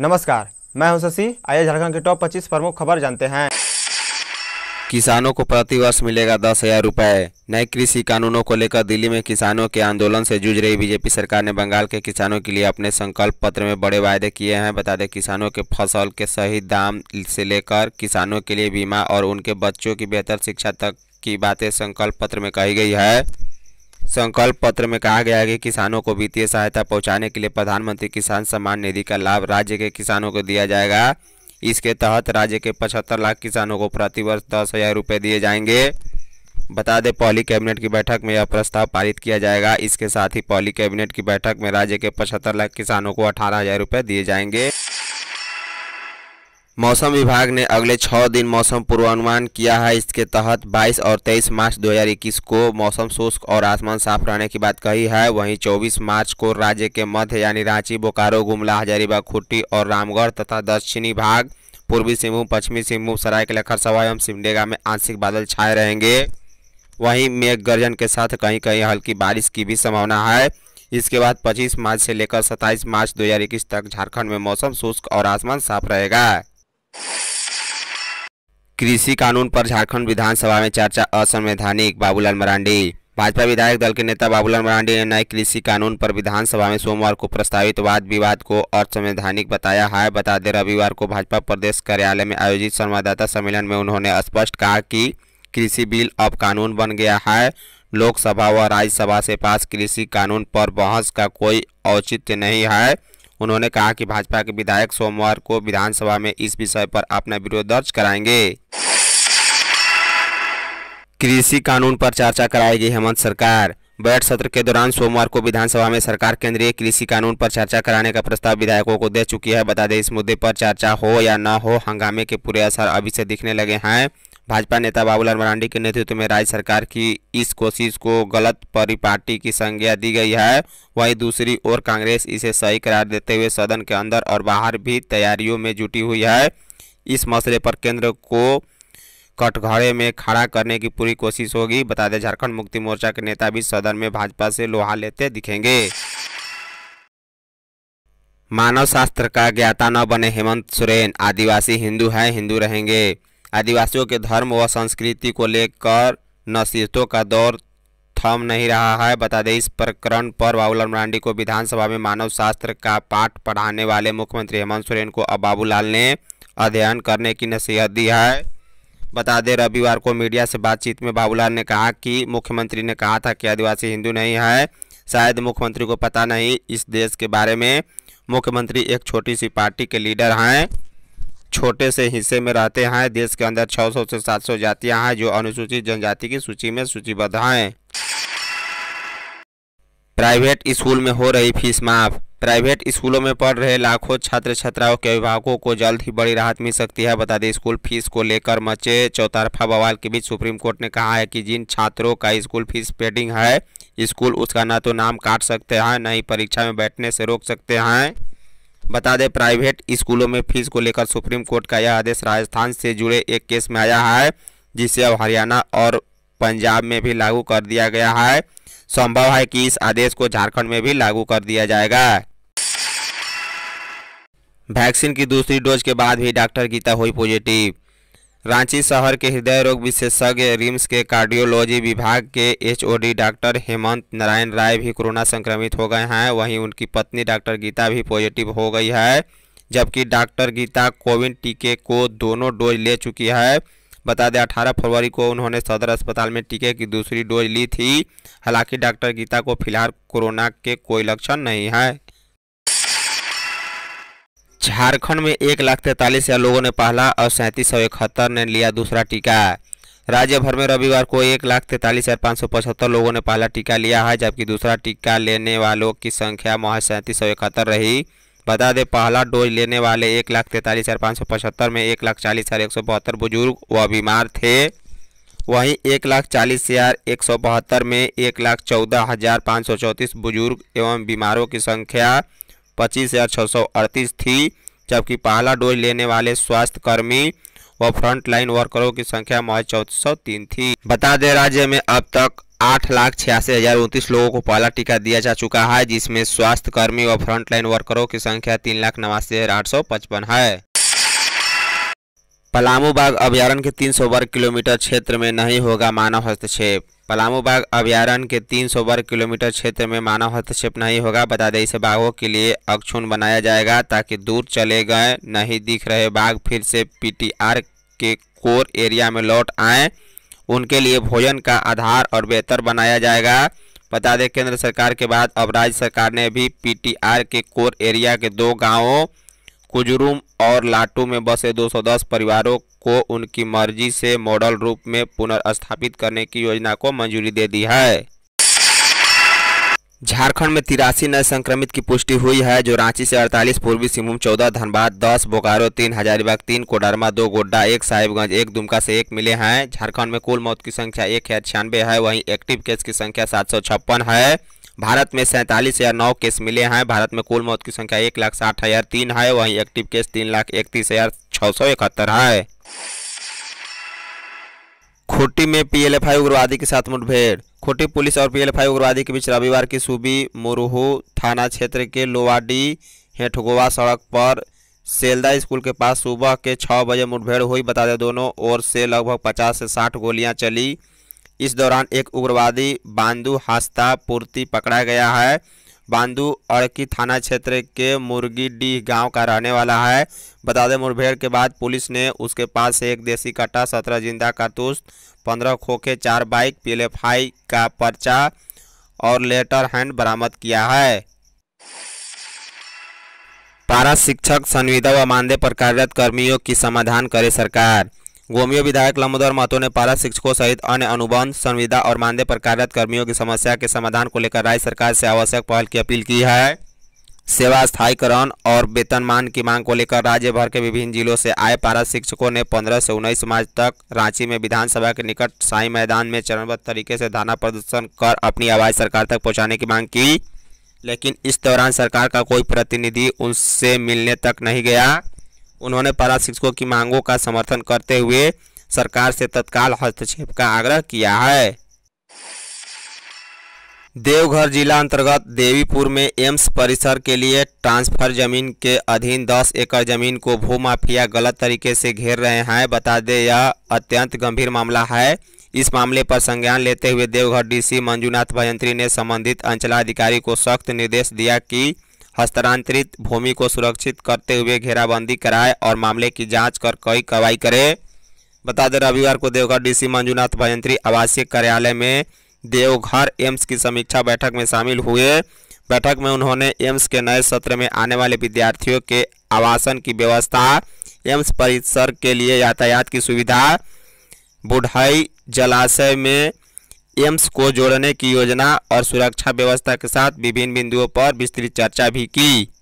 नमस्कार मैं हूं शशि आइए झारखंड के टॉप 25 प्रमुख खबर जानते हैं किसानों को प्रतिवर्ष मिलेगा दस हजार रूपए नए कृषि कानूनों को लेकर दिल्ली में किसानों के आंदोलन से जूझ रही बीजेपी सरकार ने बंगाल के किसानों के लिए अपने संकल्प पत्र में बड़े वायदे किए हैं बता दें किसानों के फसल के सही दाम से लेकर किसानों के लिए बीमा और उनके बच्चों की बेहतर शिक्षा तक की बातें संकल्प पत्र में कही गई है संकल्प पत्र में कहा गया है कि किसानों को वित्तीय सहायता पहुंचाने के लिए प्रधानमंत्री किसान सम्मान निधि का लाभ राज्य के किसानों को दिया जाएगा इसके तहत राज्य के पचहत्तर लाख किसानों को प्रतिवर्ष दस हज़ार रुपये दिए जाएंगे बता दें पहली कैबिनेट की बैठक में यह प्रस्ताव पारित किया जाएगा इसके साथ ही पहली कैबिनेट की बैठक में राज्य के पचहत्तर लाख किसानों को अठारह हज़ार दिए जाएंगे मौसम विभाग ने अगले छः दिन मौसम पूर्वानुमान किया है इसके तहत 22 और 23 मार्च 2021 को मौसम शुष्क और आसमान साफ रहने की बात कही है वहीं 24 मार्च को राज्य के मध्य यानी रांची बोकारो गुमला हजारीबाग खुट्टी और रामगढ़ तथा दक्षिणी भाग पूर्वी सिंहभूम पश्चिमी सिंहभूम सरायकला खरसवा एवं सिमडेगा में आंशिक बादल छाए रहेंगे वहीं मेघ गर्जन के साथ कहीं कहीं हल्की बारिश की भी संभावना है इसके बाद 25 मार्च से लेकर 27 मार्च 2021 तक झारखंड में मौसम शुष्क और आसमान साफ रहेगा कृषि कानून पर झारखंड विधानसभा में चर्चा असंवैधानिक बाबूलाल मरांडी भाजपा विधायक दल के नेता बाबूलाल मरांडी ने नए कृषि कानून पर विधानसभा में सोमवार को प्रस्तावित वाद विवाद को असंवैधानिक बताया है बता दें रविवार को भाजपा प्रदेश कार्यालय में आयोजित संवाददाता सम्मेलन में उन्होंने स्पष्ट कहा कि कृषि बिल अब कानून बन गया है लोकसभा व राज्यसभा से पास कृषि कानून पर बहस का कोई औचित्य नहीं है उन्होंने कहा कि भाजपा के विधायक सोमवार को विधानसभा में इस विषय पर अपना विरोध दर्ज कराएंगे कृषि कानून पर चर्चा कराएगी हेमंत सरकार बैठ सत्र के दौरान सोमवार को विधानसभा में सरकार केंद्रीय कृषि कानून पर चर्चा कराने का प्रस्ताव विधायकों को दे चुकी है बता दें इस मुद्दे पर चर्चा हो या न हो हंगामे के पूरे असर अभी से दिखने लगे हैं भाजपा नेता बाबूलाल मरांडी के नेतृत्व में राज्य सरकार की इस कोशिश को गलत परिपाटी की संज्ञा दी गई है वहीं दूसरी ओर कांग्रेस इसे सही करार देते हुए सदन के अंदर और बाहर भी तैयारियों में जुटी हुई है इस मसले पर केंद्र को कटघरे में खड़ा करने की पूरी कोशिश होगी बता दें झारखंड मुक्ति मोर्चा के नेता भी सदन में भाजपा से लोहा लेते दिखेंगे मानव शास्त्र का ज्ञाता न बने हेमंत सोरेन आदिवासी हिंदू हैं हिंदू रहेंगे आदिवासियों के धर्म व संस्कृति को लेकर नसीहतों का दौर थम नहीं रहा है बता दें इस प्रकरण पर बाबूलाल मरांडी को विधानसभा में मानव शास्त्र का पाठ पढ़ाने वाले मुख्यमंत्री हेमंत सोरेन को अब बाबूलाल ने अध्ययन करने की नसीहत दी है बता दें रविवार को मीडिया से बातचीत में बाबूलाल ने कहा कि मुख्यमंत्री ने कहा था कि आदिवासी हिंदू नहीं है शायद मुख्यमंत्री को पता नहीं इस देश के बारे में मुख्यमंत्री एक छोटी सी पार्टी के लीडर हैं छोटे से हिस्से में रहते हैं देश के अंदर 600 से 700 जातियां हैं जो अनुसूचित जनजाति की सूची में सूचीबद्ध हैं प्राइवेट स्कूल में हो रही फीस माफ प्राइवेट स्कूलों में पढ़ रहे लाखों छात्र छात्राओं के अभिभावकों को जल्द ही बड़ी राहत मिल सकती है बता दें स्कूल फीस को लेकर मचे चौतरफा बवाल के बीच सुप्रीम कोर्ट ने कहा है कि जिन छात्रों का स्कूल फीस पेडिंग है स्कूल उसका ना तो नाम काट सकते हैं न ही परीक्षा में बैठने से रोक सकते हैं बता दें प्राइवेट स्कूलों में फीस को लेकर सुप्रीम कोर्ट का यह आदेश राजस्थान से जुड़े एक केस में आया है जिसे अब हरियाणा और पंजाब में भी लागू कर दिया गया है संभव है कि इस आदेश को झारखंड में भी लागू कर दिया जाएगा वैक्सीन की दूसरी डोज के बाद भी डॉक्टर गीता हुई पॉजिटिव रांची शहर के हृदय रोग विशेषज्ञ रिम्स के कार्डियोलॉजी विभाग के एचओडी डॉक्टर हेमंत नारायण राय भी कोरोना संक्रमित हो गए हैं वहीं उनकी पत्नी डॉक्टर गीता भी पॉजिटिव हो गई है जबकि डॉक्टर गीता कोविन टीके को दोनों डोज ले चुकी है बता दें अठारह फरवरी को उन्होंने सदर अस्पताल में टीके की दूसरी डोज ली थी हालांकि डॉक्टर गीता को फिलहाल कोरोना के कोई लक्षण नहीं है झारखंड में एक लाख तैंतालीस हजार लोगों ने पहला और सैंतीस सौ इकहत्तर ने लिया दूसरा टीका राज्य भर में रविवार को एक लाख तैंतालीस हज़ार पाँच सौ पचहत्तर लोगों ने पहला टीका लिया है जबकि दूसरा टीका लेने वालों की संख्या महज सैंतीस सौ इकहत्तर रही बता दें पहला डोज लेने वाले एक लाख तैंतालीस हज़ार पाँच सौ पचहत्तर में एक लाख चालीस हज़ार एक सौ बहत्तर बुजुर्ग व बीमार थे वहीं एक लाख चालीस हज़ार एक सौ बहत्तर में एक लाख चौदह हज़ार पाँच सौ चौंतीस बुजुर्ग एवं बीमारों की संख्या पच्चीस हज़ार छः सौ अड़तीस थी जबकि पहला डोज लेने वाले स्वास्थ्य कर्मी व फ्रंटलाइन वर्करों की संख्या महज चौदह सौ तीन थी बता दें राज्य में अब तक आठ लाख छियासी हजार उनतीस लोगों को पहला टीका दिया जा चुका है जिसमें स्वास्थ्य कर्मी व फ्रंटलाइन वर्करों की संख्या तीन लाख नवासी हजार आठ सौ पचपन है पलामू बाग अभ्यारण के तीन सौ वर्ग किलोमीटर क्षेत्र में नहीं होगा मानव हस्तक्षेप पलामू बाघ अभ्यारण्य के 300 वर्ग किलोमीटर क्षेत्र में मानव हस्तक्षेप नहीं होगा बता दें इसे बाघों के लिए अक्षुण बनाया जाएगा ताकि दूर चले गए नहीं दिख रहे बाघ फिर से पीटीआर के कोर एरिया में लौट आए उनके लिए भोजन का आधार और बेहतर बनाया जाएगा बता दें केंद्र सरकार के बाद अब राज्य सरकार ने भी पी के कोर एरिया के दो गाँवों कुजरूम और लाटू में बसे दो परिवारों को उनकी मर्जी से मॉडल रूप में पुनर्स्थापित करने की योजना को मंजूरी दे दी है झारखंड में तिरासी नए संक्रमित की पुष्टि हुई है जो रांची से 48, पूर्वी सिंहभूम 14, धनबाद 10, बोकारो 3, हजारीबाग 3, कोडरमा 2, गोड्डा 1, साहिबगंज 1, दुमका से 1 मिले हैं झारखंड में कुल मौत की संख्या एक हजार छियानवे है वहीं एक्टिव केस की संख्या सात है भारत में सैंतालीस हजार नौ केस मिले हैं भारत में कुल मौत की संख्या एक लाख साठ हज़ार तीन है वहीं एक्टिव केस तीन लाख इकतीस हज़ार छह है खोटी में पीएलएफआई उग्रवादी के साथ मुठभेड़ खोटी पुलिस और पीएलएफआई उग्रवादी के बीच रविवार की सुबह मुरहु थाना क्षेत्र के लोवाडी हेठगोवा सड़क पर सेलदा स्कूल के पास सुबह के छः बजे मुठभेड़ हुई बता दें दोनों ओर से लगभग पचास से साठ गोलियां चली इस दौरान एक उग्रवादी बांदू हास्ता पूर्ति पकड़ा गया है बांदू अड़की थाना क्षेत्र के मुर्गीडीह गांव का रहने वाला है बता दें मुठभेड़ के बाद पुलिस ने उसके पास से एक देसी कट्टा सत्रह जिंदा कारतूस पंद्रह खोखे चार बाइक पीलेफाई का पर्चा और लेटर हैंड बरामद किया है पारा शिक्षक संविदा व मानदेय पर कार्यरत कर्मियों की समाधान करे सरकार गोमियो विधायक लम्बोदर महतो ने पारा शिक्षकों सहित अन्य अनुबंध संविदा और मानदेय पर कार्यरत कर्मियों की समस्या के समाधान को लेकर राज्य सरकार से आवश्यक पहल की अपील की है सेवा स्थायीकरण और वेतनमान की मांग को लेकर राज्य भर के विभिन्न जिलों से आए पारा शिक्षकों ने 15 से 19 मार्च तक रांची में विधानसभा के निकट साई मैदान में चरणबद्ध तरीके से धाना प्रदर्शन कर अपनी आवाज़ सरकार तक पहुंचाने की मांग की लेकिन इस दौरान सरकार का कोई प्रतिनिधि उनसे मिलने तक नहीं गया उन्होंने पारा शिक्षकों की मांगों का समर्थन करते हुए सरकार से तत्काल हस्तक्षेप का आग्रह किया है देवघर जिला अंतर्गत देवीपुर में एम्स परिसर के लिए ट्रांसफर जमीन के अधीन 10 एकड़ जमीन को भूमाफिया गलत तरीके से घेर रहे हैं बता दें यह अत्यंत गंभीर मामला है इस मामले पर संज्ञान लेते हुए देवघर डीसी मंजूनाथ भयंत्री ने संबंधित अंचलाधिकारी को सख्त निर्देश दिया कि हस्तांतरित भूमि को सुरक्षित करते हुए घेराबंदी कराए और मामले की जांच कर कई कार्रवाई करे बता दें रविवार को देवघर डीसी मंजूनाथ भयंत्री आवासीय कार्यालय में देवघर एम्स की समीक्षा बैठक में शामिल हुए बैठक में उन्होंने एम्स के नए सत्र में आने वाले विद्यार्थियों के आवासन की व्यवस्था एम्स परिसर के लिए यातायात की सुविधा बुढ़ई जलाशय में एम्स को जोड़ने की योजना और सुरक्षा व्यवस्था के साथ विभिन्न बिंदुओं पर विस्तृत चर्चा भी की